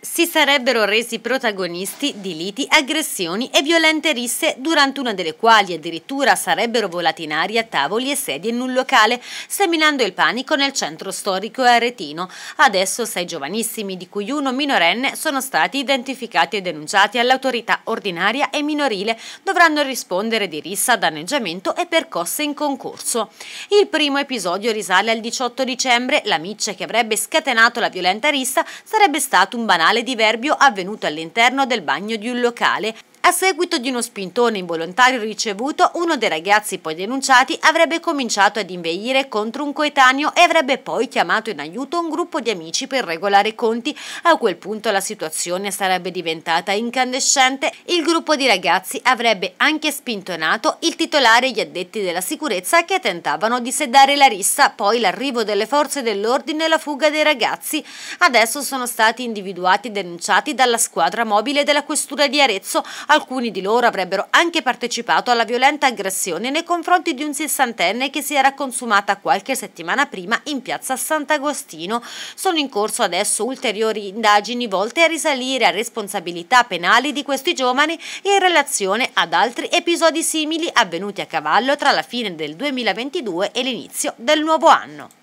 si sarebbero resi protagonisti di liti, aggressioni e violente risse, durante una delle quali addirittura sarebbero volati in aria tavoli e sedie in un locale, seminando il panico nel centro storico aretino. Adesso sei giovanissimi, di cui uno minorenne, sono stati identificati e denunciati all'autorità ordinaria e minorile, dovranno rispondere di rissa, danneggiamento e percosse in concorso. Il primo episodio risale al 18 dicembre, la miccia che avrebbe scatenato la violenta rissa sarebbe stato un banale criminale di Verbio avvenuto all'interno del bagno di un locale a seguito di uno spintone involontario ricevuto, uno dei ragazzi poi denunciati avrebbe cominciato ad inveire contro un coetaneo e avrebbe poi chiamato in aiuto un gruppo di amici per regolare i conti. A quel punto la situazione sarebbe diventata incandescente. Il gruppo di ragazzi avrebbe anche spintonato il titolare e gli addetti della sicurezza che tentavano di sedare la rissa, poi l'arrivo delle forze dell'ordine e la fuga dei ragazzi. Adesso sono stati individuati e denunciati dalla squadra mobile della questura di Arezzo Alcuni di loro avrebbero anche partecipato alla violenta aggressione nei confronti di un sessantenne che si era consumata qualche settimana prima in piazza Sant'Agostino. Sono in corso adesso ulteriori indagini volte a risalire a responsabilità penali di questi giovani in relazione ad altri episodi simili avvenuti a cavallo tra la fine del 2022 e l'inizio del nuovo anno.